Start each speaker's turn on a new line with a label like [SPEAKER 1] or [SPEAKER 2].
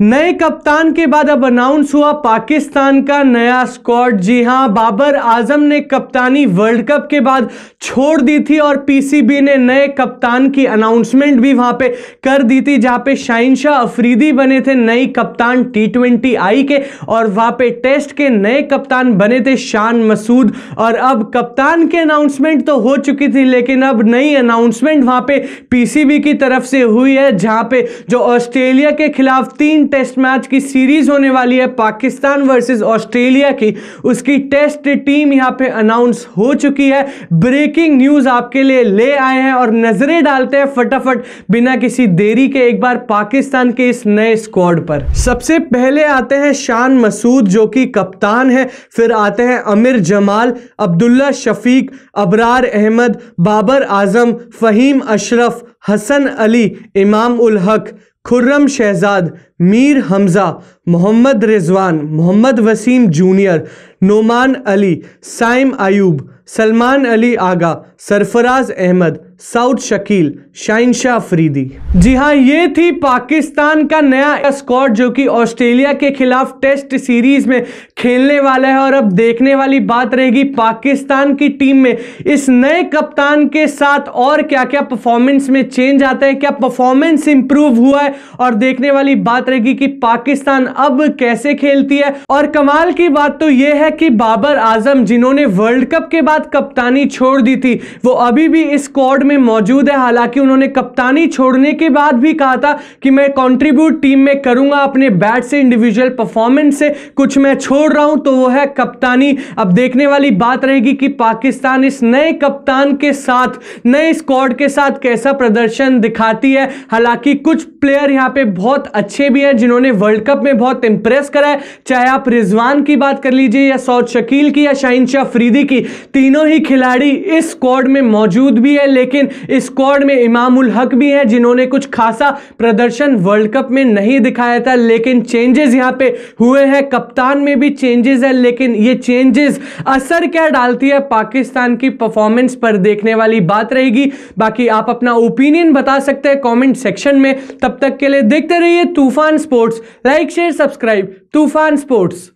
[SPEAKER 1] नए कप्तान के बाद अब अनाउंस हुआ पाकिस्तान का नया स्क्वाड जी हां बाबर आजम ने कप्तानी वर्ल्ड कप के बाद छोड़ दी थी और पीसीबी ने नए कप्तान की अनाउंसमेंट भी वहां पे कर दी थी जहां पे शाहिन शाह अफरीदी बने थे नई कप्तान टी ट्वेंटी आई के और वहां पे टेस्ट के नए कप्तान बने थे शान मसूद और अब कप्तान के अनाउंसमेंट तो हो चुकी थी लेकिन अब नई अनाउंसमेंट वहां पर पीसीबी की तरफ से हुई है जहां पर जो ऑस्ट्रेलिया के खिलाफ तीन तीन टेस्ट मैच की सीरीज होने वाली है पाकिस्तान वर्सेस ऑस्ट्रेलिया की उसकी टेस्ट टीम यहां पे अनाउंस हो चुकी है ब्रेकिंग न्यूज आपके लिए ले आए हैं और नजरें डालते हैं फटाफट बिना किसी देरी के एक बार पाकिस्तान के इस नए स्क्वाड पर सबसे पहले आते हैं शान मसूद जो कि कप्तान है फिर आते हैं अमिर जमाल अब्दुल्ला शफीक अबरार अहमद बाबर आजम फहीम अशरफ हसन अली इमाम उल हक खुर्रम शहजाद मीर हमज़ा मोहम्मद रिजवान मोहम्मद वसीम जूनियर नोमान अली साइम आयूब सलमान अली आगा सरफराज अहमद साउथ शकील शाहिनशाह अफरीदी जी हाँ ये थी पाकिस्तान का नया स्कॉट जो कि ऑस्ट्रेलिया के खिलाफ टेस्ट सीरीज में खेलने वाला है और अब देखने वाली बात रहेगी पाकिस्तान की टीम में इस नए कप्तान के साथ और क्या क्या परफॉर्मेंस में चेंज आता है क्या परफॉर्मेंस इंप्रूव हुआ है और देखने वाली बात रहेगी कि पाकिस्तान अब कैसे खेलती है और कमाल की बात तो यह है कि बाबर आजम जिन्होंने वर्ल्ड कप के बाद कप्तानी छोड़ दी थी वो अभी भी इस स्क्वाड में मौजूद है हालांकि उन्होंने कप्तानी छोड़ने के बाद भी कहा था कि मैं कॉन्ट्रीब्यूट टीम में करूंगा अपने बैट से इंडिविजुअल परफॉर्मेंस से कुछ मैं छोड़ रहा हूं तो वो है कप्तानी अब देखने वाली बात रहेगी कि पाकिस्तान इस नए कप्तान के साथ नए स्क्वाड के साथ कैसा प्रदर्शन दिखाती है हालांकि कुछ प्लेयर यहां पे बहुत अच्छे भी भी हैं जिन्होंने वर्ल्ड कप में बहुत इंप्रेस करा है चाहे आप रिजवान की बात कर लीजिए या सौद शकील की या शाहिन शाह फरीदी की तीनों ही खिलाड़ी इस स्क्वाड में मौजूद भी है लेकिन इस स्क्वाड में इमाम उल हक भी हैं जिन्होंने कुछ खासा प्रदर्शन वर्ल्ड कप में नहीं दिखाया था लेकिन चेंजेस यहाँ पे हुए हैं कप्तान में भी चेंजेस है लेकिन ये चेंजेस असर क्या डालती है पाकिस्तान की परफॉर्मेंस पर देखने वाली बात रहेगी बाकी आप अपना ओपिनियन बता सकते हैं कॉमेंट सेक्शन में तब तक के लिए देखते रहिए Toofan Toofan sports like share subscribe Toofan sports